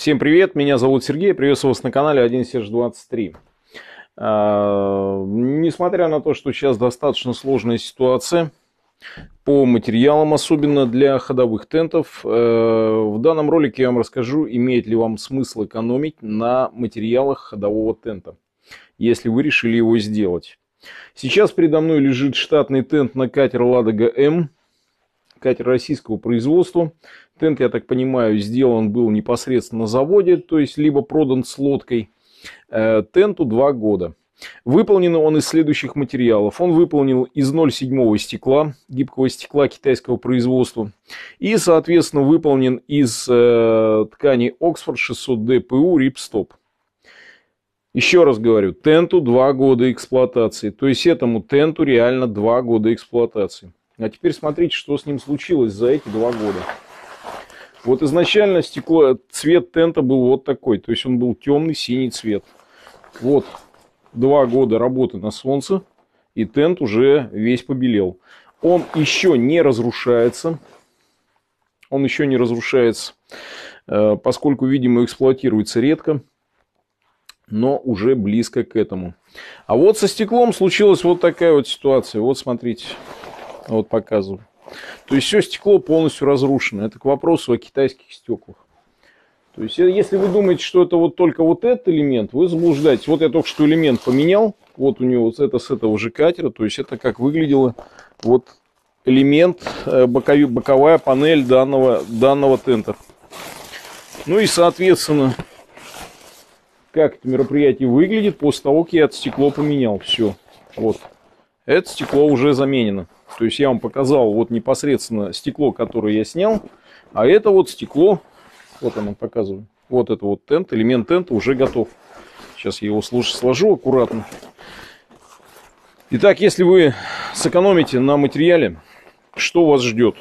Всем привет, меня зовут Сергей, приветствую вас на канале 1 Серж 23. А, несмотря на то, что сейчас достаточно сложная ситуация, по материалам, особенно для ходовых тентов. Э, в данном ролике я вам расскажу, имеет ли вам смысл экономить на материалах ходового тента, если вы решили его сделать. Сейчас передо мной лежит штатный тент на катер Ладога М ГМ» катер российского производства. Тент, я так понимаю, сделан был непосредственно на заводе, то есть либо продан с лодкой. Э, тенту два года. Выполнен он из следующих материалов. Он выполнен из 0,7 стекла, гибкого стекла китайского производства. И, соответственно, выполнен из э, ткани Oxford 600 DPU Ripstop. Еще раз говорю, тенту 2 года эксплуатации. То есть этому тенту реально 2 года эксплуатации. А теперь смотрите, что с ним случилось за эти два года. Вот изначально стекло, цвет тента был вот такой. То есть он был темный синий цвет. Вот два года работы на солнце. И тент уже весь побелел. Он еще не разрушается. Он еще не разрушается, э, поскольку, видимо, эксплуатируется редко, но уже близко к этому. А вот со стеклом случилась вот такая вот ситуация. Вот смотрите. Вот показываю. То есть все стекло полностью разрушено. Это к вопросу о китайских стеклах. То есть, э, если вы думаете, что это вот только вот этот элемент, вы заблуждаетесь. Вот я только что элемент поменял. Вот у него вот это с этого же катера. То есть, это как выглядело вот элемент, э, бокови, боковая панель данного, данного тента. Ну и, соответственно, как это мероприятие выглядит после того, как я это стекло поменял. Все. Вот. Это стекло уже заменено. То есть я вам показал вот непосредственно стекло, которое я снял. А это вот стекло, вот оно показываю. Вот это вот тент, элемент тента уже готов. Сейчас я его сложу аккуратно. Итак, если вы сэкономите на материале, что вас ждет?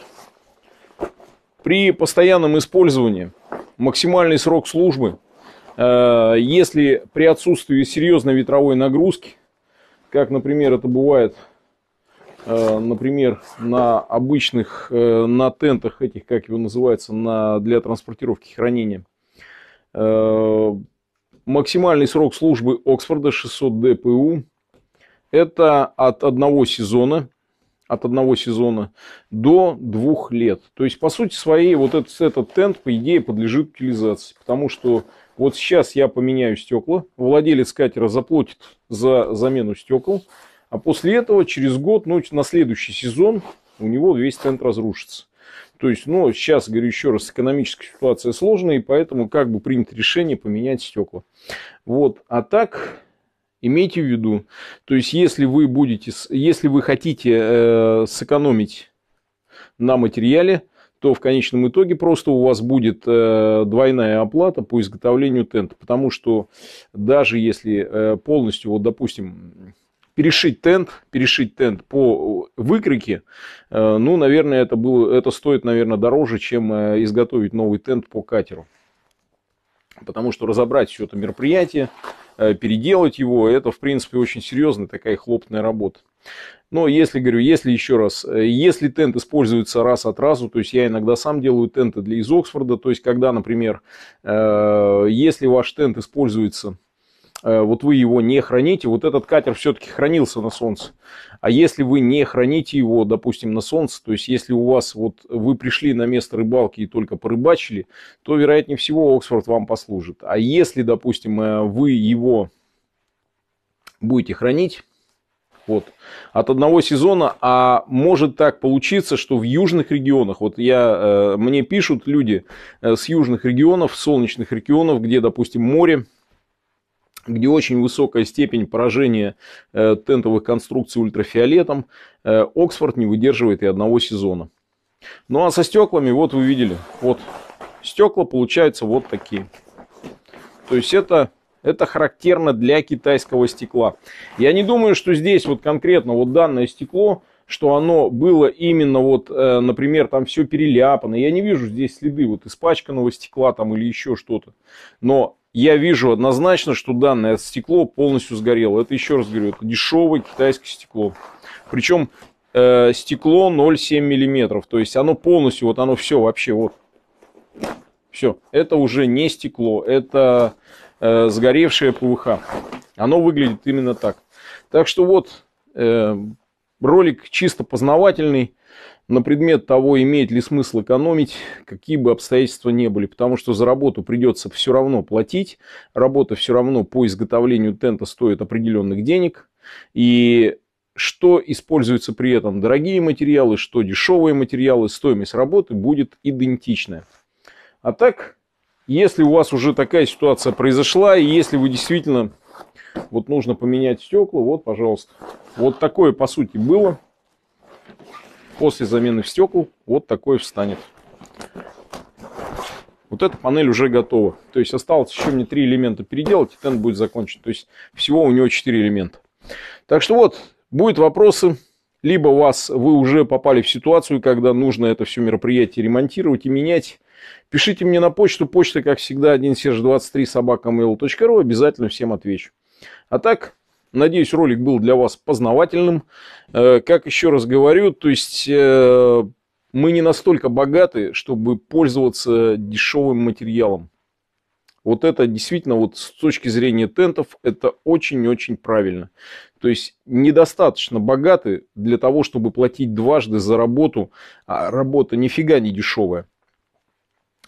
При постоянном использовании максимальный срок службы, э, если при отсутствии серьезной ветровой нагрузки, как, например, это бывает Э, например, на обычных, э, на тентах этих, как его называется, на, для транспортировки хранения. Э, максимальный срок службы Оксфорда 600 ДПУ. Это от одного сезона от одного сезона до двух лет. То есть, по сути своей, вот этот, этот тент, по идее, подлежит утилизации. Потому что вот сейчас я поменяю стекла, владелец катера заплатит за замену стекол, а после этого, через год, ну, на следующий сезон у него весь центр разрушится. То есть, ну, сейчас, говорю еще раз, экономическая ситуация сложная, и поэтому как бы принято решение поменять стекла. Вот, а так, имейте в виду, то есть, если вы будете, если вы хотите э, сэкономить на материале, то в конечном итоге просто у вас будет э, двойная оплата по изготовлению тента. Потому что даже если э, полностью, вот допустим, перешить тент, перешить тент по э, выкройке, э, ну, наверное, это, было, это стоит, наверное, дороже, чем э, изготовить новый тент по катеру. Потому что разобрать все это мероприятие, переделать его, это, в принципе, очень серьезная такая хлопотная работа. Но если, говорю, если еще раз, если тент используется раз от разу, то есть я иногда сам делаю тенты для из Оксфорда, то есть когда, например, если ваш тент используется Э, вот вы его не храните, вот этот катер все-таки хранился на солнце. А если вы не храните его, допустим, на солнце, то есть если у вас вот вы пришли на место рыбалки и только порыбачили, то, вероятнее всего, Оксфорд вам послужит. А если, допустим, э, вы его будете хранить, вот. От одного сезона, а может так получиться, что в южных регионах, вот я, э, мне пишут люди с южных регионов, солнечных регионов, где, допустим, море, где очень высокая степень поражения э, тентовых конструкций ультрафиолетом. Э, Оксфорд не выдерживает и одного сезона. Ну а со стеклами, вот вы видели, вот стекла получаются вот такие. То есть это, это характерно для китайского стекла. Я не думаю, что здесь вот конкретно вот данное стекло, что оно было именно вот, э, например, там все переляпано. Я не вижу здесь следы вот испачканного стекла там или еще что-то. Но я вижу однозначно, что данное стекло полностью сгорело. Это, еще раз говорю, это дешевое китайское стекло. Причем э, стекло 0,7 мм. То есть оно полностью, вот оно все вообще, вот. Все, это уже не стекло, это э, сгоревшее ПВХ. Оно выглядит именно так. Так что вот, э, Ролик чисто познавательный на предмет того, имеет ли смысл экономить, какие бы обстоятельства не были, потому что за работу придется все равно платить, работа все равно по изготовлению тента стоит определенных денег, и что используется при этом, дорогие материалы, что дешевые материалы, стоимость работы будет идентичная. А так, если у вас уже такая ситуация произошла, и если вы действительно вот нужно поменять стекла, вот, пожалуйста, вот такое, по сути, было. После замены стекол вот такое встанет. Вот эта панель уже готова. То есть осталось еще мне три элемента переделать, и тент будет закончен. То есть всего у него 4 элемента. Так что вот, будут вопросы. Либо вас, вы уже попали в ситуацию, когда нужно это все мероприятие ремонтировать и менять. Пишите мне на почту. Почта, как всегда, 1серж23 ру. Обязательно всем отвечу. А так, Надеюсь, ролик был для вас познавательным. Э, как еще раз говорю, то есть э, мы не настолько богаты, чтобы пользоваться дешевым материалом. Вот это действительно вот с точки зрения тентов это очень-очень правильно. То есть недостаточно богаты для того, чтобы платить дважды за работу, а работа нифига не дешевая.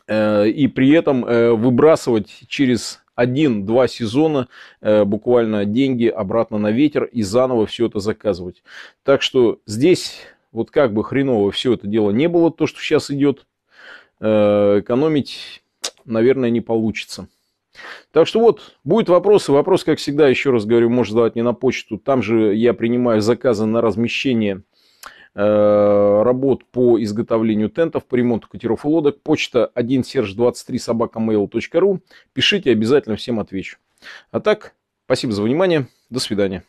Э, и при этом выбрасывать через один-два сезона э, буквально деньги обратно на ветер и заново все это заказывать. Так что здесь вот как бы хреново все это дело не было, то, что сейчас идет, э, экономить, наверное, не получится. Так что вот, будет вопросы. Вопрос, как всегда, еще раз говорю, можно задавать мне на почту. Там же я принимаю заказы на размещение Э, работ по изготовлению тентов, по ремонту катеров и лодок. Почта 1 серж 23 собака mail.ru. Пишите, обязательно всем отвечу. А так, спасибо за внимание. До свидания.